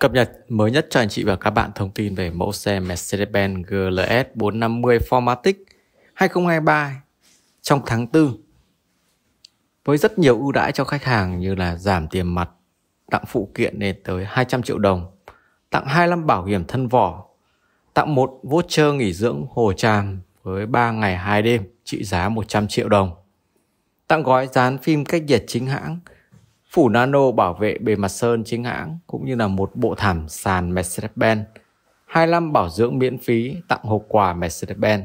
Cập nhật mới nhất cho anh chị và các bạn thông tin về mẫu xe Mercedes-Benz GLS 450 Formatic 2023 trong tháng 4 với rất nhiều ưu đãi cho khách hàng như là giảm tiền mặt, tặng phụ kiện lên tới 200 triệu đồng, tặng 25 bảo hiểm thân vỏ, tặng một voucher nghỉ dưỡng Hồ Tràm với 3 ngày 2 đêm trị giá 100 triệu đồng, tặng gói dán phim cách nhiệt chính hãng phủ nano bảo vệ bề mặt sơn chính hãng cũng như là một bộ thảm sàn Mercedes-Benz, 25 bảo dưỡng miễn phí tặng hộp quà Mercedes-Benz.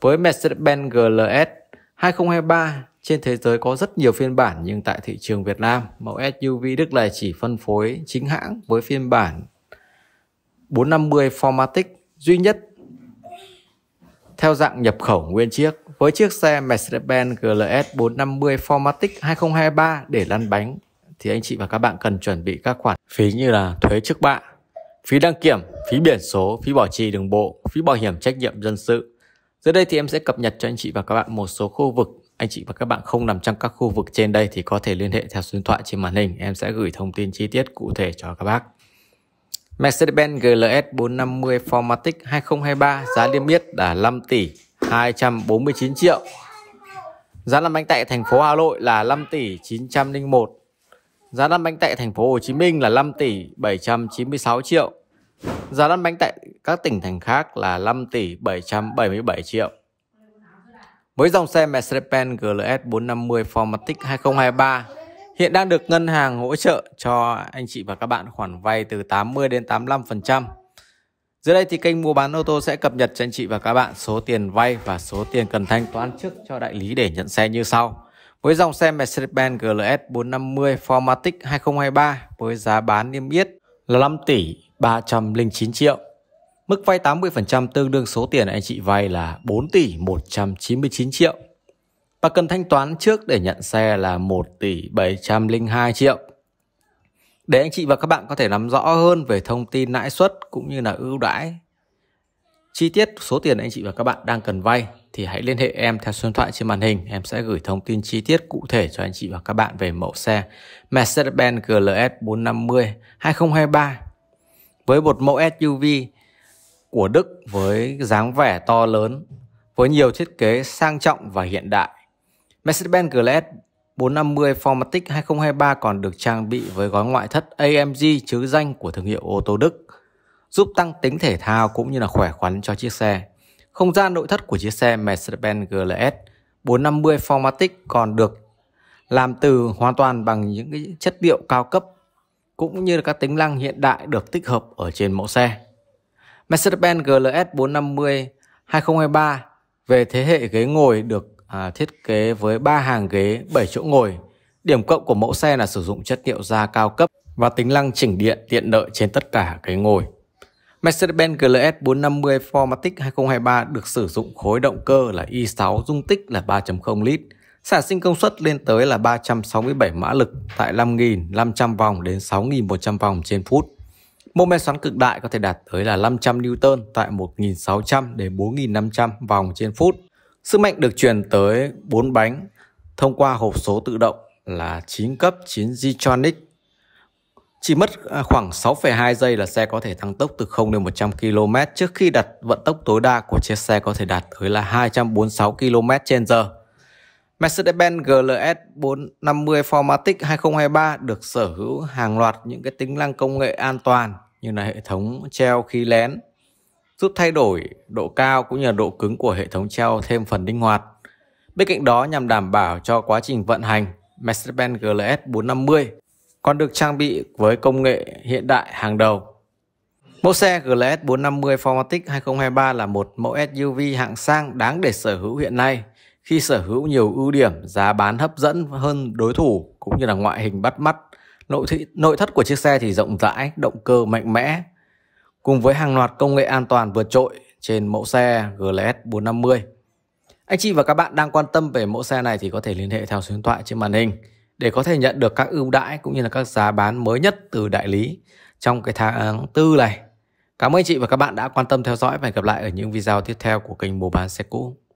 Với Mercedes-Benz GLS 2023 trên thế giới có rất nhiều phiên bản nhưng tại thị trường Việt Nam, mẫu SUV Đức này chỉ phân phối chính hãng với phiên bản 450 Formatic duy nhất theo dạng nhập khẩu nguyên chiếc với chiếc xe Mercedes-Benz GLS 450 Formatic 2023 để lăn bánh thì anh chị và các bạn cần chuẩn bị các khoản phí như là thuế trước bạ, phí đăng kiểm, phí biển số, phí bảo trì đường bộ, phí bảo hiểm trách nhiệm dân sự. Dưới đây thì em sẽ cập nhật cho anh chị và các bạn một số khu vực anh chị và các bạn không nằm trong các khu vực trên đây thì có thể liên hệ theo số điện thoại trên màn hình. Em sẽ gửi thông tin chi tiết cụ thể cho các bác. Mercedes-Benz GLS 450 Formatic 2023 giá niêm yết là 5 tỷ 249 triệu. Giá lăn bánh tại thành phố Hà Nội là 5 tỷ 901. Giá lăn bánh tại thành phố Hồ Chí Minh là 5 tỷ 796 triệu. Giá lăn bánh tại các tỉnh thành khác là 5 tỷ 777 triệu. Với dòng xe Mercedes-Benz GLS 450 Formatic 2023 hiện đang được ngân hàng hỗ trợ cho anh chị và các bạn khoản vay từ 80 đến 85%. Dưới đây thì kênh mua bán ô tô sẽ cập nhật cho anh chị và các bạn số tiền vay và số tiền cần thanh toán trước cho đại lý để nhận xe như sau. Với dòng xe Mercedes-Benz GLS 450 Formatic 2023 với giá bán niêm yết là 5 tỷ 309 triệu. Mức vay 80% tương đương số tiền anh chị vay là 4 tỷ 199 triệu và cần thanh toán trước để nhận xe là 1 tỷ 702 triệu. Để anh chị và các bạn có thể nắm rõ hơn về thông tin lãi suất cũng như là ưu đãi chi tiết số tiền anh chị và các bạn đang cần vay thì hãy liên hệ em theo số điện thoại trên màn hình. Em sẽ gửi thông tin chi tiết cụ thể cho anh chị và các bạn về mẫu xe Mercedes-Benz GLS 450 2023 với một mẫu SUV của Đức với dáng vẻ to lớn với nhiều thiết kế sang trọng và hiện đại Mercedes-Benz GLS 450 Formatic 2023 còn được trang bị với gói ngoại thất AMG chứ danh của thương hiệu ô tô Đức, giúp tăng tính thể thao cũng như là khỏe khoắn cho chiếc xe. Không gian nội thất của chiếc xe Mercedes-Benz GLS 450 Formatic còn được làm từ hoàn toàn bằng những cái chất liệu cao cấp cũng như là các tính năng hiện đại được tích hợp ở trên mẫu xe. Mercedes-Benz GLS 450 2023 về thế hệ ghế ngồi được à, thiết kế với 3 hàng ghế 7 chỗ ngồi. Điểm cộng của mẫu xe là sử dụng chất liệu da cao cấp và tính năng chỉnh điện tiện lợi trên tất cả ghế ngồi. Mercedes-Benz GLS 450 Formatic 2023 được sử dụng khối động cơ là i6 dung tích là 3.0 lít, sản sinh công suất lên tới là 367 mã lực tại 5.500 vòng đến 6.100 vòng trên phút. Mô men xoắn cực đại có thể đạt tới là 500 Newton tại 1.600 đến 4.500 vòng trên phút. Sức mạnh được truyền tới 4 bánh thông qua hộp số tự động là 9 cấp 9 G-Tronic. Chỉ mất à, khoảng 6,2 giây là xe có thể tăng tốc từ 0 đến 100 km trước khi đặt vận tốc tối đa của chiếc xe có thể đạt tới là 246 km h Mercedes-Benz GLS 450 Formatic 2023 được sở hữu hàng loạt những cái tính năng công nghệ an toàn như là hệ thống treo khi lén, giúp thay đổi độ cao cũng như là độ cứng của hệ thống treo thêm phần linh hoạt. Bên cạnh đó nhằm đảm bảo cho quá trình vận hành, Mercedes-Benz GLS 450 còn được trang bị với công nghệ hiện đại hàng đầu. Mẫu xe GLS 450 Formatic 2023 là một mẫu SUV hạng sang đáng để sở hữu hiện nay khi sở hữu nhiều ưu điểm giá bán hấp dẫn hơn đối thủ cũng như là ngoại hình bắt mắt. Nội, thị, nội thất của chiếc xe thì rộng rãi, động cơ mạnh mẽ, cùng với hàng loạt công nghệ an toàn vượt trội trên mẫu xe GLS 450. Anh chị và các bạn đang quan tâm về mẫu xe này thì có thể liên hệ theo số điện thoại trên màn hình để có thể nhận được các ưu đãi cũng như là các giá bán mới nhất từ đại lý trong cái tháng 4 này. Cảm ơn anh chị và các bạn đã quan tâm theo dõi và hẹn gặp lại ở những video tiếp theo của kênh Mua bán xe cũ.